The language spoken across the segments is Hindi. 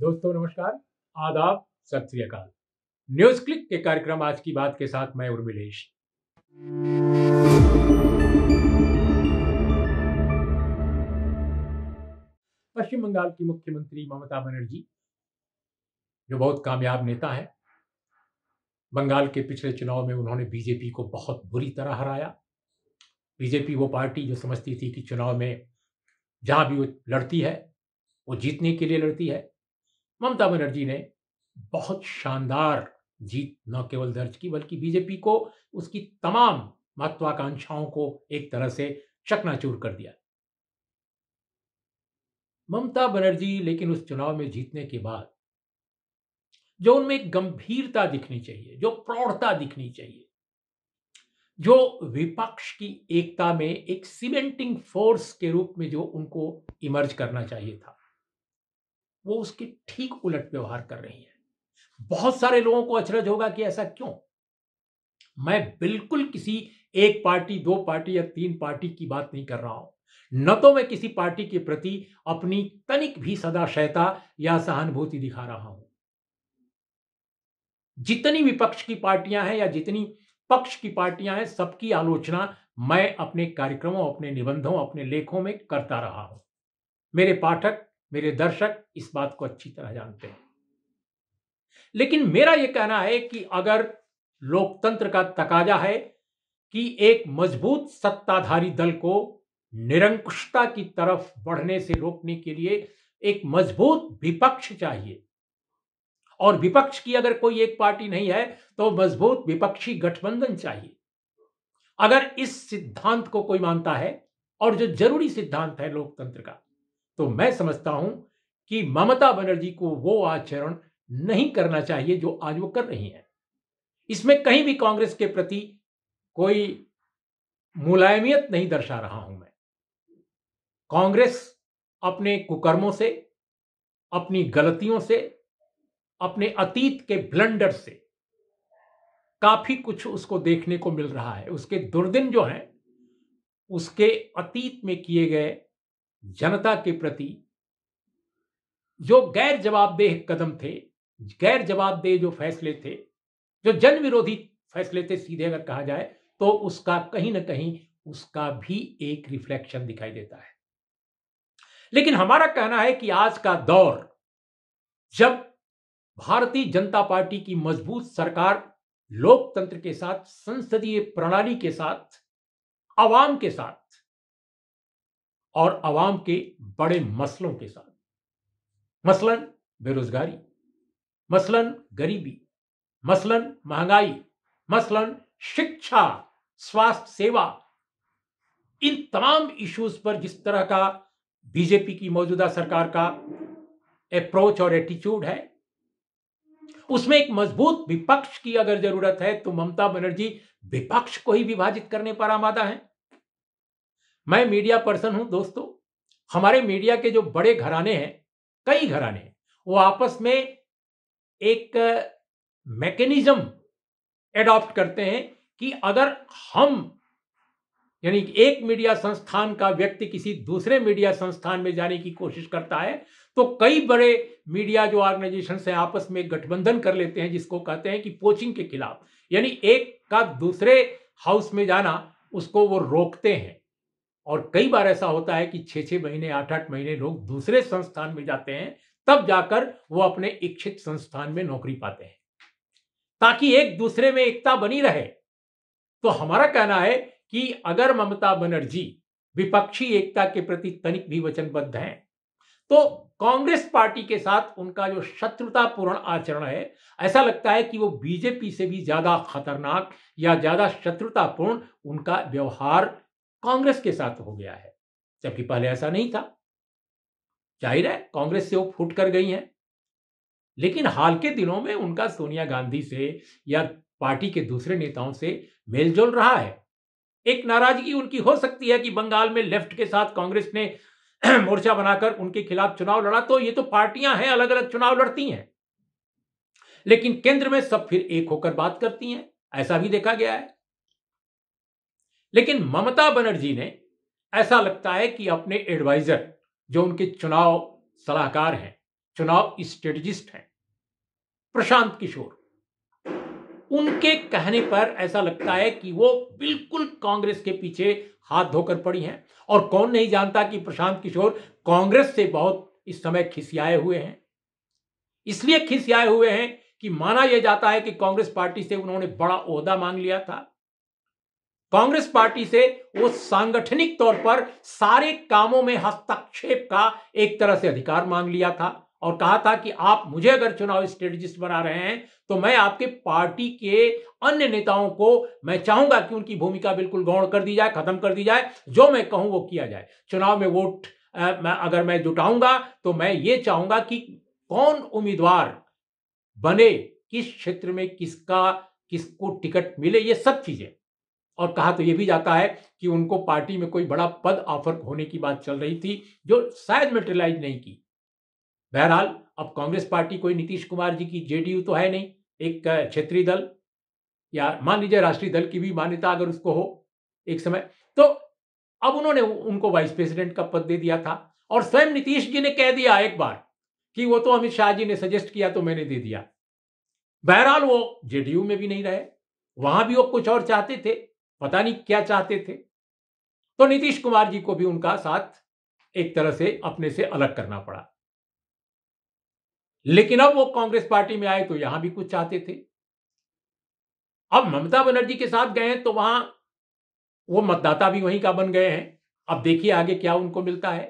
दोस्तों नमस्कार आदाब सत श्रीकाल न्यूज क्लिक के कार्यक्रम आज की बात के साथ मैं उर्मिलेश पश्चिम बंगाल की मुख्यमंत्री ममता बनर्जी जो बहुत कामयाब नेता है बंगाल के पिछले चुनाव में उन्होंने बीजेपी को बहुत बुरी तरह हराया बीजेपी वो पार्टी जो समझती थी कि चुनाव में जहां भी वो लड़ती है वो जीतने के लिए लड़ती है ममता बनर्जी ने बहुत शानदार जीत न केवल दर्ज की बल्कि बीजेपी को उसकी तमाम महत्वाकांक्षाओं को एक तरह से चकनाचूर कर दिया ममता बनर्जी लेकिन उस चुनाव में जीतने के बाद जो उनमें गंभीरता दिखनी चाहिए जो प्रौढ़ता दिखनी चाहिए जो विपक्ष की एकता में एक सीमेंटिंग फोर्स के रूप में जो उनको इमर्ज करना चाहिए था वो उसके ठीक उलट व्यवहार कर रही है बहुत सारे लोगों को अचरज होगा कि ऐसा क्यों मैं बिल्कुल किसी एक पार्टी दो पार्टी या तीन पार्टी की बात नहीं कर रहा हूं न तो मैं किसी पार्टी के प्रति अपनी तनिक भी सदाशयता या सहानुभूति दिखा रहा हूं जितनी विपक्ष की पार्टियां हैं या जितनी पक्ष की पार्टियां हैं सबकी आलोचना मैं अपने कार्यक्रमों अपने निबंधों अपने लेखों में करता रहा हूं मेरे पाठक मेरे दर्शक इस बात को अच्छी तरह जानते हैं लेकिन मेरा यह कहना है कि अगर लोकतंत्र का तकाजा है कि एक मजबूत सत्ताधारी दल को निरंकुशता की तरफ बढ़ने से रोकने के लिए एक मजबूत विपक्ष चाहिए और विपक्ष की अगर कोई एक पार्टी नहीं है तो मजबूत विपक्षी गठबंधन चाहिए अगर इस सिद्धांत को कोई मानता है और जो जरूरी सिद्धांत है लोकतंत्र का तो मैं समझता हूं कि ममता बनर्जी को वो आचरण नहीं करना चाहिए जो आज वो कर रही है इसमें कहीं भी कांग्रेस के प्रति कोई मुलायमियत नहीं दर्शा रहा हूं मैं कांग्रेस अपने कुकर्मों से अपनी गलतियों से अपने अतीत के ब्लंडर से काफी कुछ उसको देखने को मिल रहा है उसके दुर्दिन जो हैं उसके अतीत में किए गए जनता के प्रति जो गैर जवाबदेह कदम थे गैर जवाबदेह जो फैसले थे जो जन विरोधी फैसले थे सीधे अगर कहा जाए तो उसका कहीं ना कहीं उसका भी एक रिफ्लेक्शन दिखाई देता है लेकिन हमारा कहना है कि आज का दौर जब भारतीय जनता पार्टी की मजबूत सरकार लोकतंत्र के साथ संसदीय प्रणाली के साथ आवाम के साथ और आवाम के बड़े मसलों के साथ मसलन बेरोजगारी मसलन गरीबी मसलन महंगाई मसलन शिक्षा स्वास्थ्य सेवा इन तमाम इश्यूज पर जिस तरह का बीजेपी की मौजूदा सरकार का अप्रोच और एटीट्यूड है उसमें एक मजबूत विपक्ष की अगर जरूरत है तो ममता बनर्जी विपक्ष को ही विभाजित करने पर आमादा है मैं मीडिया पर्सन हूं दोस्तों हमारे मीडिया के जो बड़े घराने हैं कई घराने हैं वो आपस में एक मैकेनिज्म एडॉप्ट करते हैं कि अगर हम यानी एक मीडिया संस्थान का व्यक्ति किसी दूसरे मीडिया संस्थान में जाने की कोशिश करता है तो कई बड़े मीडिया जो ऑर्गेनाइजेशन है आपस में गठबंधन कर लेते हैं जिसको कहते हैं कि पोचिंग के खिलाफ यानी एक का दूसरे हाउस में जाना उसको वो रोकते हैं और कई बार ऐसा होता है कि छह छह महीने आठ आठ महीने लोग दूसरे संस्थान में जाते हैं तब जाकर वो अपने इच्छित संस्थान में नौकरी पाते हैं ताकि एक दूसरे में एकता बनी रहे तो हमारा कहना है कि अगर ममता बनर्जी विपक्षी एकता के प्रति तनिक भी वचनबद्ध हैं तो कांग्रेस पार्टी के साथ उनका जो शत्रुतापूर्ण आचरण है ऐसा लगता है कि वो बीजेपी से भी ज्यादा खतरनाक या ज्यादा शत्रुतापूर्ण उनका व्यवहार कांग्रेस के साथ हो गया है जबकि पहले ऐसा नहीं था जाहिर है कांग्रेस से वो फूट कर गई हैं लेकिन हाल के दिनों में उनका सोनिया गांधी से या पार्टी के दूसरे नेताओं से मेलजोल रहा है एक नाराजगी उनकी हो सकती है कि बंगाल में लेफ्ट के साथ कांग्रेस ने मोर्चा बनाकर उनके खिलाफ चुनाव लड़ा तो ये तो पार्टियां हैं अलग अलग चुनाव लड़ती हैं लेकिन केंद्र में सब फिर एक होकर बात करती हैं ऐसा भी देखा गया है लेकिन ममता बनर्जी ने ऐसा लगता है कि अपने एडवाइजर जो उनके चुनाव सलाहकार हैं चुनाव स्ट्रेटजिस्ट हैं प्रशांत किशोर उनके कहने पर ऐसा लगता है कि वो बिल्कुल कांग्रेस के पीछे हाथ धोकर पड़ी हैं और कौन नहीं जानता कि प्रशांत किशोर कांग्रेस से बहुत इस समय खिसियाए हुए हैं इसलिए खिसियाए हुए हैं कि माना यह जाता है कि कांग्रेस पार्टी से उन्होंने बड़ा ओहदा मांग लिया था कांग्रेस पार्टी से वो सांगठनिक तौर पर सारे कामों में हस्तक्षेप का एक तरह से अधिकार मांग लिया था और कहा था कि आप मुझे अगर चुनाव स्ट्रेटजिस्ट बना रहे हैं तो मैं आपके पार्टी के अन्य नेताओं को मैं चाहूंगा कि उनकी भूमिका बिल्कुल गौण कर दी जाए खत्म कर दी जाए जो मैं कहूं वो किया जाए चुनाव में वोट मैं अगर मैं जुटाऊंगा तो मैं ये चाहूंगा कि कौन उम्मीदवार बने किस क्षेत्र में किसका किसको टिकट मिले ये सब चीजें और कहा तो ये भी जाता है कि उनको पार्टी में कोई बड़ा पद ऑफर होने की बात चल रही थी जो शायद मेटेलाइज नहीं की बहरहाल अब कांग्रेस पार्टी कोई नीतीश कुमार जी की जेडीयू तो है नहीं एक क्षेत्रीय दल या मान लीजिए राष्ट्रीय दल की भी मान्यता अगर उसको हो एक समय तो अब उन्होंने उनको वाइस प्रेसिडेंट का पद दे दिया था और स्वयं नीतीश जी ने कह दिया एक बार कि वो तो अमित शाह जी ने सजेस्ट किया तो मैंने दे दिया बहरहाल वो जेडीयू में भी नहीं रहे वहां भी वो कुछ और चाहते थे पता नहीं क्या चाहते थे तो नीतीश कुमार जी को भी उनका साथ एक तरह से अपने से अलग करना पड़ा लेकिन अब वो कांग्रेस पार्टी में आए तो यहां भी कुछ चाहते थे अब ममता बनर्जी के साथ गए तो वहां वो मतदाता भी वहीं का बन गए हैं अब देखिए आगे क्या उनको मिलता है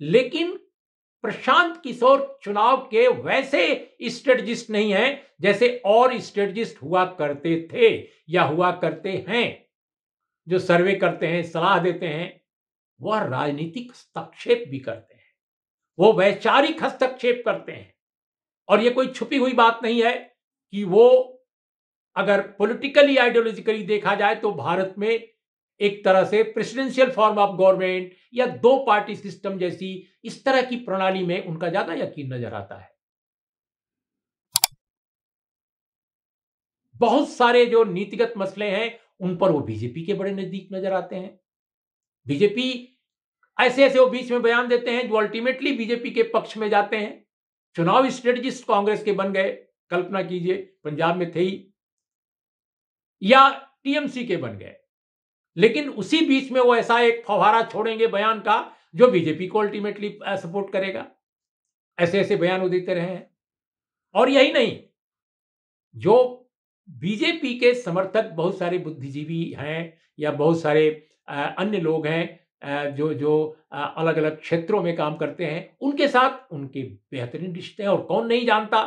लेकिन प्रशांत किशोर चुनाव के वैसे स्ट्रेटजिस्ट नहीं है जैसे और स्ट्रेटजिस्ट हुआ करते थे या हुआ करते हैं जो सर्वे करते हैं सलाह देते हैं वह राजनीतिक हस्तक्षेप भी करते हैं वो वैचारिक हस्तक्षेप करते हैं और ये कोई छुपी हुई बात नहीं है कि वो अगर पॉलिटिकली आइडियोलॉजिकली देखा जाए तो भारत में एक तरह से प्रेसिडेंशियल फॉर्म ऑफ गवर्नमेंट या दो पार्टी सिस्टम जैसी इस तरह की प्रणाली में उनका ज्यादा यकीन नजर आता है बहुत सारे जो नीतिगत मसले हैं उन पर वो बीजेपी के बड़े नजदीक नजर आते हैं बीजेपी ऐसे ऐसे वो बीच में बयान देते हैं जो अल्टीमेटली बीजेपी के पक्ष में जाते हैं चुनाव स्ट्रेटजिस्ट कांग्रेस के बन गए कल्पना कीजिए पंजाब में थे ही या टीएमसी के बन गए लेकिन उसी बीच में वो ऐसा एक फवारा छोड़ेंगे बयान का जो बीजेपी को अल्टीमेटली सपोर्ट करेगा ऐसे ऐसे बयान वो देते रहे हैं और यही नहीं जो बीजेपी के समर्थक बहुत सारे बुद्धिजीवी हैं या बहुत सारे अन्य लोग हैं जो जो अलग अलग क्षेत्रों में काम करते हैं उनके साथ उनके बेहतरीन रिश्ते हैं और कौन नहीं जानता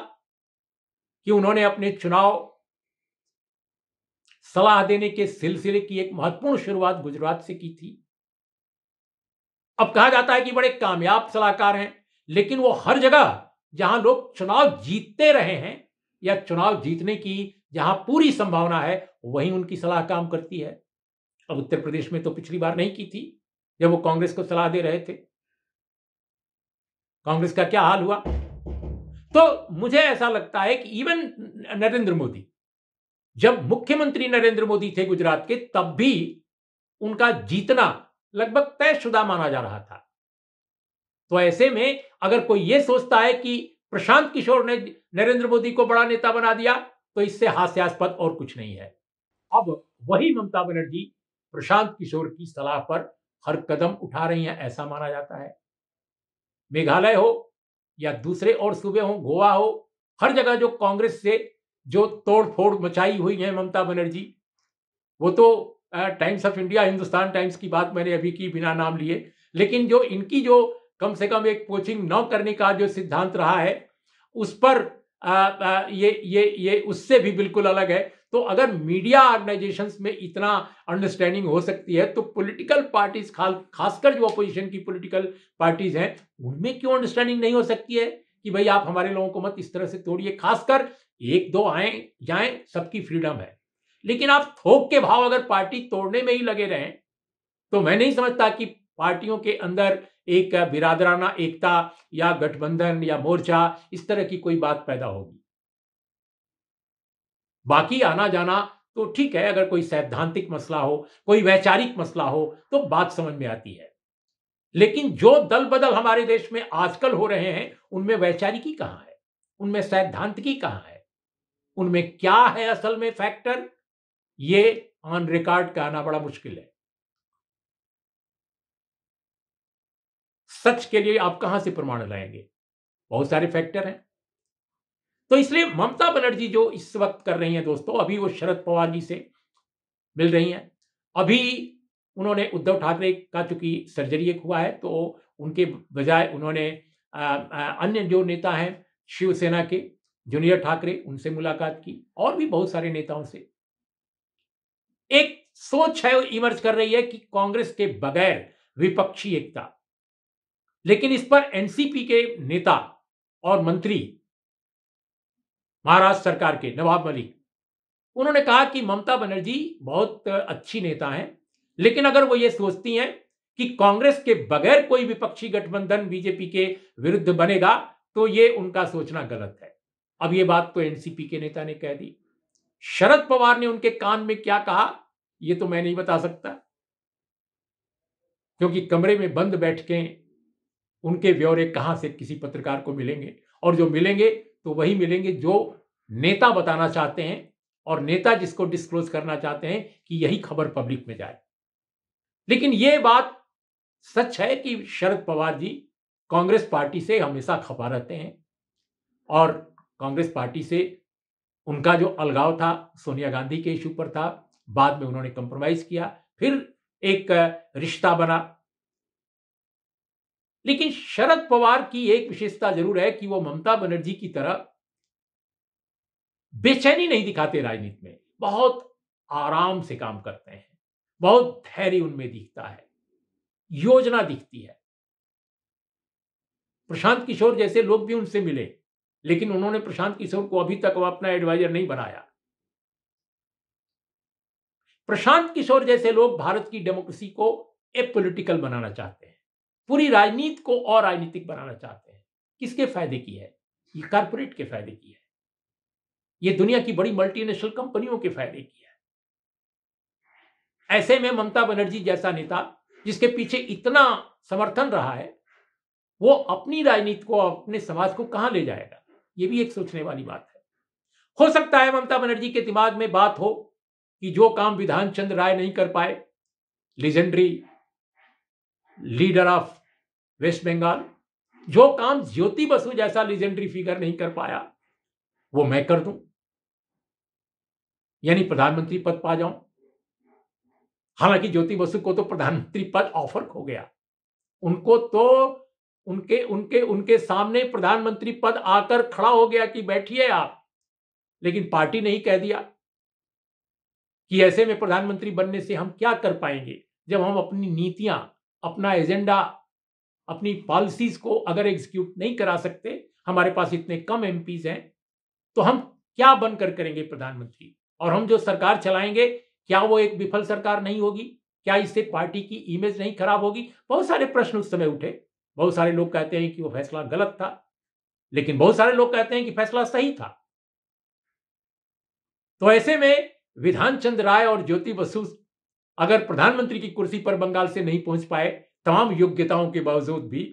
कि उन्होंने अपने चुनाव सलाह देने के सिलसिले की एक महत्वपूर्ण शुरुआत गुजरात से की थी अब कहा जाता है कि बड़े कामयाब सलाहकार हैं लेकिन वो हर जगह जहां लोग चुनाव जीतते रहे हैं या चुनाव जीतने की जहां पूरी संभावना है वहीं उनकी सलाह काम करती है अब उत्तर प्रदेश में तो पिछली बार नहीं की थी जब वो कांग्रेस को सलाह दे रहे थे कांग्रेस का क्या हाल हुआ तो मुझे ऐसा लगता है कि इवन नरेंद्र मोदी जब मुख्यमंत्री नरेंद्र मोदी थे गुजरात के तब भी उनका जीतना लगभग तयशुदा माना जा रहा था तो ऐसे में अगर कोई यह सोचता है कि प्रशांत किशोर ने नरेंद्र मोदी को बड़ा नेता बना दिया तो इससे हास्यास्पद और कुछ नहीं है अब वही ममता बनर्जी प्रशांत किशोर की सलाह पर हर कदम उठा रही हैं ऐसा माना जाता है मेघालय हो या दूसरे और सूबे हो गोवा हो हर जगह जो कांग्रेस से जो तोड़ फोड़ मचाई हुई है ममता बनर्जी वो तो Times of India Hindustan Times की बात मैंने अभी की बिना नाम लिए लेकिन जो इनकी जो कम से कम एक कोचिंग न करने का जो सिद्धांत रहा है उस पर आ, ये ये ये उससे भी बिल्कुल अलग है तो अगर मीडिया ऑर्गेनाइजेशन में इतना अंडरस्टैंडिंग हो सकती है तो पॉलिटिकल पार्टीज खासकर जो अपोजिशन की पॉलिटिकल पार्टीज हैं उनमें क्यों अंडरस्टैंडिंग नहीं हो सकती है कि भाई आप हमारे लोगों को मत इस तरह से तोड़िए खासकर एक दो आए जाए सबकी फ्रीडम है लेकिन आप थोक के भाव अगर पार्टी तोड़ने में ही लगे रहें तो मैं नहीं समझता कि पार्टियों के अंदर एक बिरादराना एकता या गठबंधन या मोर्चा इस तरह की कोई बात पैदा होगी बाकी आना जाना तो ठीक है अगर कोई सैद्धांतिक मसला हो कोई वैचारिक मसला हो तो बात समझ में आती है लेकिन जो दल बदल हमारे देश में आजकल हो रहे हैं उनमें वैचारिकी कहां है उनमें सैद्धांतिकी कहां है उनमें क्या है असल में फैक्टर ये ऑन रिकॉर्ड कहना बड़ा मुश्किल है सच के लिए आप कहां से प्रमाण लाएंगे बहुत सारे फैक्टर हैं तो इसलिए ममता बनर्जी जो इस वक्त कर रही हैं दोस्तों अभी वो शरद पवार जी से मिल रही हैं अभी उन्होंने उद्धव ठाकरे का चूंकि सर्जरी एक हुआ है तो उनके बजाय उन्होंने अन्य जो नेता हैं शिवसेना के जूनियर ठाकरे उनसे मुलाकात की और भी बहुत सारे नेताओं से एक सोच है इमर्ज कर रही है कि कांग्रेस के बगैर विपक्षी एकता लेकिन इस पर एनसीपी के नेता और मंत्री महाराष्ट्र सरकार के नवाब मलिक उन्होंने कहा कि ममता बनर्जी बहुत अच्छी नेता हैं लेकिन अगर वो ये सोचती हैं कि कांग्रेस के बगैर कोई विपक्षी गठबंधन बीजेपी के विरुद्ध बनेगा तो ये उनका सोचना गलत है अब ये बात तो एनसीपी के नेता ने कह दी शरद पवार ने उनके कान में क्या कहा ये तो मैं नहीं बता सकता क्योंकि कमरे में बंद बैठ के उनके ब्यौरे कहाँ से किसी पत्रकार को मिलेंगे और जो मिलेंगे तो वही मिलेंगे जो नेता बताना चाहते हैं और नेता जिसको डिस्क्लोज करना चाहते हैं कि यही खबर पब्लिक में जाए लेकिन ये बात सच है कि शरद पवार जी कांग्रेस पार्टी से हमेशा खफा रहते हैं और कांग्रेस पार्टी से उनका जो अलगाव था सोनिया गांधी के इशू पर था बाद में उन्होंने कंप्रोमाइज किया फिर एक रिश्ता बना लेकिन शरद पवार की एक विशेषता जरूर है कि वो ममता बनर्जी की तरह बेचैनी नहीं दिखाते राजनीति में बहुत आराम से काम करते हैं बहुत धैर्य उनमें दिखता है योजना दिखती है प्रशांत किशोर जैसे लोग भी उनसे मिले लेकिन उन्होंने प्रशांत किशोर को अभी तक वो अपना एडवाइजर नहीं बनाया प्रशांत किशोर जैसे लोग भारत की डेमोक्रेसी को ए पोलिटिकल बनाना चाहते हैं पूरी राजनीति को और राजनीतिक बनाना चाहते हैं किसके फायदे की है ये कारपोरेट के फायदे की है ये दुनिया की बड़ी मल्टीनेशनल कंपनियों के फायदे की है ऐसे में ममता बनर्जी जैसा नेता जिसके पीछे इतना समर्थन रहा है वो अपनी राजनीति को अपने समाज को कहां ले जाएगा ये भी एक सोचने वाली बात है हो सकता है ममता बनर्जी के दिमाग में बात हो कि जो काम विधान चंद्र राय नहीं कर पाए legendary leader of West Bengal जो काम ज्योति बसु जैसा लिजेंडरी फिगर नहीं कर पाया वो मैं कर दूं यानी प्रधानमंत्री पद पा जाऊं हालांकि ज्योति बसु को तो प्रधानमंत्री पद ऑफर हो गया उनको तो उनके उनके उनके सामने प्रधानमंत्री पद आकर खड़ा हो गया कि बैठिए आप लेकिन पार्टी नहीं कह दिया कि ऐसे में प्रधानमंत्री बनने से हम क्या कर पाएंगे जब हम अपनी नीतियां अपना एजेंडा अपनी पॉलिसीज को अगर एग्जीक्यूट नहीं करा सकते हमारे पास इतने कम एम हैं तो हम क्या बनकर करेंगे प्रधानमंत्री और हम जो सरकार चलाएंगे क्या वो एक विफल सरकार नहीं होगी क्या इससे पार्टी की इमेज नहीं खराब होगी बहुत सारे प्रश्न उस समय उठे बहुत सारे लोग कहते हैं कि वो फैसला गलत था लेकिन बहुत सारे लोग कहते हैं कि फैसला सही था तो ऐसे में विधान चंद्र राय और ज्योति बसु अगर प्रधानमंत्री की कुर्सी पर बंगाल से नहीं पहुंच पाए तमाम योग्यताओं के बावजूद भी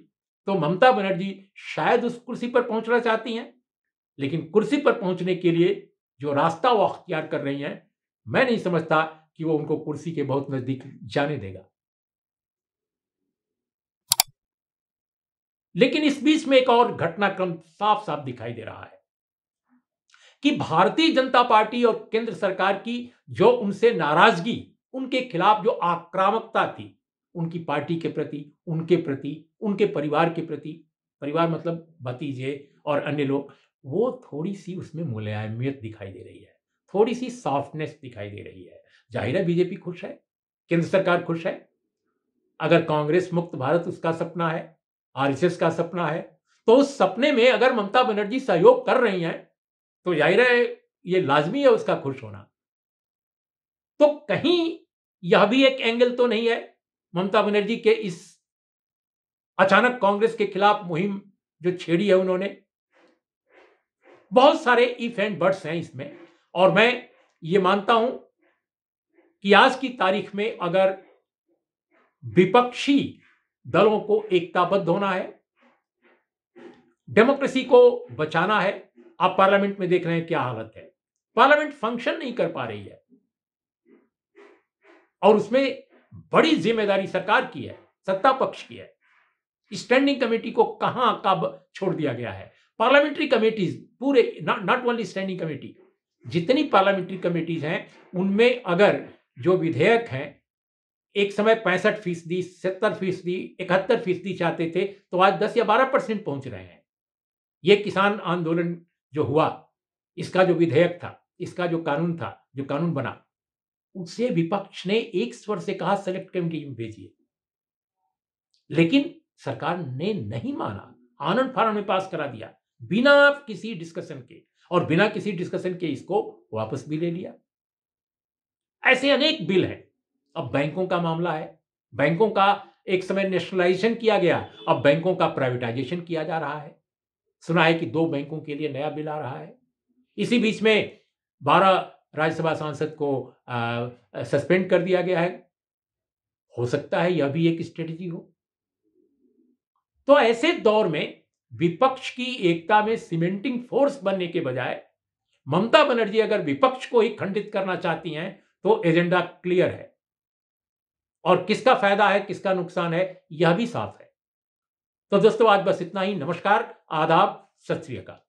तो ममता बनर्जी शायद उस कुर्सी पर पहुंचना चाहती हैं लेकिन कुर्सी पर पहुंचने के लिए जो रास्ता वो अख्तियार कर रही हैं मैं नहीं समझता कि वो उनको कुर्सी के बहुत नजदीक जाने देगा लेकिन इस बीच में एक और घटनाक्रम साफ साफ दिखाई दे रहा है कि भारतीय जनता पार्टी और केंद्र सरकार की जो उनसे नाराजगी उनके खिलाफ जो आक्रामकता थी उनकी पार्टी के प्रति उनके प्रति उनके परिवार के प्रति परिवार मतलब भतीजे और अन्य लोग वो थोड़ी सी उसमें मुलायमियत दिखाई दे रही है थोड़ी सी सॉफ्टनेस दिखाई दे रही है जाहिर है बीजेपी खुश है केंद्र सरकार खुश है अगर कांग्रेस मुक्त भारत उसका सपना है आरएसएस का सपना है तो उस सपने में अगर ममता बनर्जी सहयोग कर रही हैं तो जाहिर है ये लाजमी है उसका खुश होना तो कहीं यह भी एक एंगल तो नहीं है ममता बनर्जी के इस अचानक कांग्रेस के खिलाफ मुहिम जो छेड़ी है उन्होंने बहुत सारे इफ एंड बर्ड्स हैं इसमें और मैं ये मानता हूं कि आज की तारीख में अगर विपक्षी दलों को एकताबद्ध होना है डेमोक्रेसी को बचाना है आप पार्लियामेंट में देख रहे हैं क्या हालत है पार्लियामेंट फंक्शन नहीं कर पा रही है और उसमें बड़ी जिम्मेदारी सरकार की है सत्ता पक्ष की है स्टैंडिंग कमेटी को कहां कब छोड़ दिया गया है पार्लियामेंट्री कमेटीज पूरे नॉट ओनली स्टैंडिंग कमेटी जितनी पार्लियामेंट्री कमेटीज हैं उनमें अगर जो विधेयक हैं एक समय पैंसठ फीसदी सत्तर फीसदी इकहत्तर फीसदी चाहते थे तो आज दस या बारह परसेंट पहुंच रहे हैं ये किसान आंदोलन जो हुआ इसका जो विधेयक था इसका जो कानून था जो कानून बना उसे विपक्ष ने एक स्वर से कहा सेलेक्ट कमेटी में भेजिए लेकिन सरकार ने नहीं माना आनंद फानंद में पास करा दिया बिना किसी डिस्कशन के और बिना किसी डिस्कशन के इसको वापस भी ले लिया ऐसे अनेक बिल हैं अब बैंकों का मामला है बैंकों का एक समय नेशनलाइजेशन किया गया अब बैंकों का प्राइवेटाइजेशन किया जा रहा है सुना है कि दो बैंकों के लिए नया बिल आ रहा है इसी बीच में बारह राज्यसभा सांसद को सस्पेंड कर दिया गया है हो सकता है यह भी एक स्ट्रेटजी हो तो ऐसे दौर में विपक्ष की एकता में सीमेंटिंग फोर्स बनने के बजाय ममता बनर्जी अगर विपक्ष को ही खंडित करना चाहती हैं तो एजेंडा क्लियर है और किसका फायदा है किसका नुकसान है यह भी साफ है तो दोस्तों आज बस इतना ही नमस्कार आदाब सत श्री अकाल